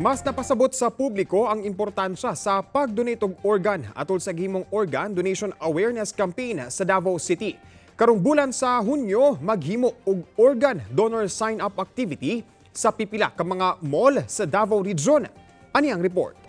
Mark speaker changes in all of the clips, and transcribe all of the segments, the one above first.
Speaker 1: Mas napasabot sa publiko ang importansya sa pagdonate og organ atol sa gihimong organ donation awareness campaign sa Davao City. Karong bulan sa Hunyo maghimo og organ donor sign up activity sa pipila ka mga mall sa Davao Region. Ani ang report.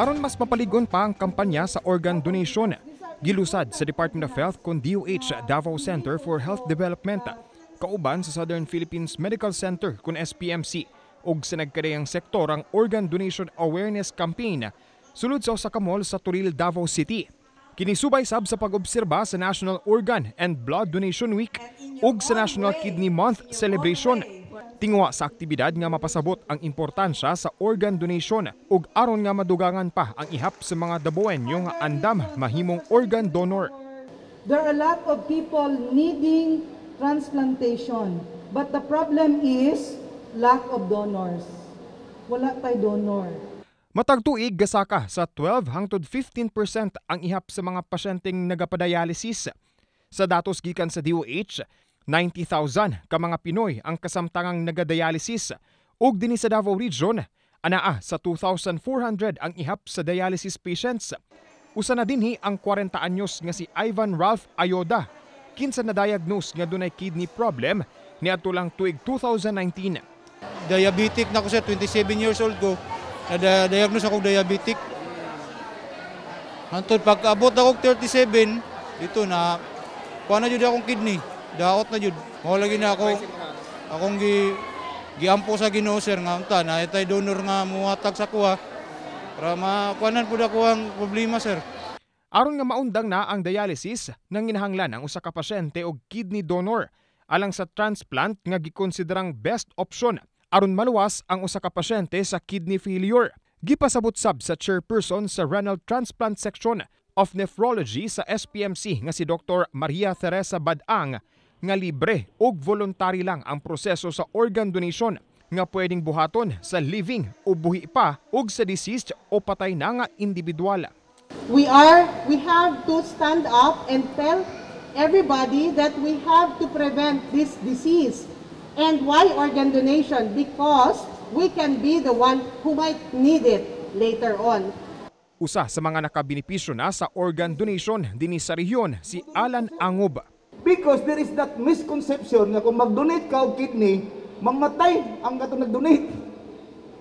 Speaker 1: Aron mas mapaligon pa ang kampanya sa organ donation, gilusad sa Department of Health kon DOH Davao Center for Health Development kauban sa Southern Philippines Medical Center kun SPMC ug sinagkadayang sektor ang Organ Donation Awareness Campaign sulod sa usa sa Turil, Davao City. Kinisubay sab sa pag-obserba sa National Organ and Blood Donation Week ug sa National way, Kidney Month Celebration. Tingwa sa aktibidad nga mapasabot ang importansya sa organ donation ug aron nga madugangan pa ang ihap sa mga Daboenyo nga andam mahimong organ donor. There are a lot of people needing transplantation, but the problem is lack of donors. Wala tay donor. Matag tuig gasaka sa 12 hangtod 15% ang ihap sa mga pasyenteng nagapadialysis. Sa datos gikan sa DOH, 90,000 ka mga Pinoy ang kasamtangang nagadialysis ug dinhi sa Davao Region anaa sa 2,400 ang ihap sa dialysis patients. Usa na dinhi ang 40 anyos nga si Ivan Ralph Ayoda kinsa na diagnose nga dunay kidney problem niadto lang tuig 2019 diabetic na ako sir, 27 years old ko. Na-diagnose ako diabetic. Antod, pag abot ako 37, dito na, kuha na jud akong kidney. Daot na jud. Maulagi na ako, akong gi, giampo sa ginoo sir nga unta na itay donor nga muhatag sa kuha para makuanan pud ako ang problema sir. Aron nga maundang na ang dialysis nang inahanglan ang usa ka pasyente og kidney donor alang sa transplant nga gikonsiderang best option aron maluwas ang usa ka pasyente sa kidney failure. Gipasabot sab sa chairperson sa Renal Transplant Section of Nephrology sa SPMC nga si Dr. Maria Teresa Badang nga libre ug voluntary lang ang proseso sa organ donation nga pwedeng buhaton sa living o buhi pa ug sa deceased o patay na nga individual. We are we have to stand up and tell everybody that we have to prevent this disease And why organ donation? Because we can be the one who might need it later on. Usa sa mga nakabenepisyo na sa organ donation din sa rehiyon si Alan Angub. Because there is that misconception na kung mag-donate ka og kidney, mamatay ang katong nag-donate.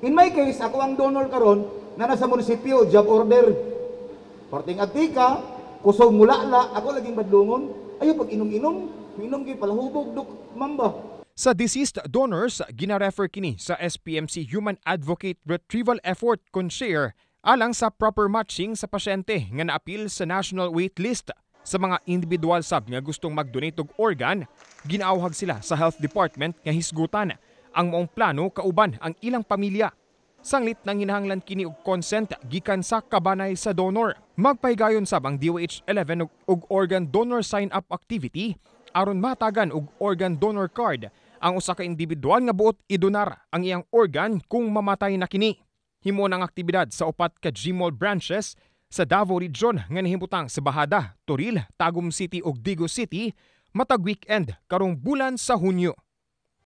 Speaker 1: In my case, ako ang donor karon na nasa munisipyo, job order. Parting Antika, kusog mula la, ako laging badlungon. Ayo pag inom-inom, inom kay palahubog dok mamba. Sa deceased donors, ginarefer kini sa SPMC Human Advocate Retrieval Effort Concierge alang sa proper matching sa pasyente nga naapil sa national wait list. Sa mga individual sub nga gustong magdonate og organ, ginaawhag sila sa health department nga hisgutan. Ang maong plano kauban ang ilang pamilya. Sanglit nang hinahanglan kini og consent gikan sa kabanay sa donor. Magpahigayon sab ang DOH 11 og organ donor sign up activity aron matagan og organ donor card ang usa ka individual nga buot idonar ang iyang organ kung mamatay na kini. Himo ng aktibidad sa upat ka Gmall branches sa Davao Region nga nahimutang sa Bahada, Toril, Tagum City ug Digo City matag weekend karong bulan sa Hunyo.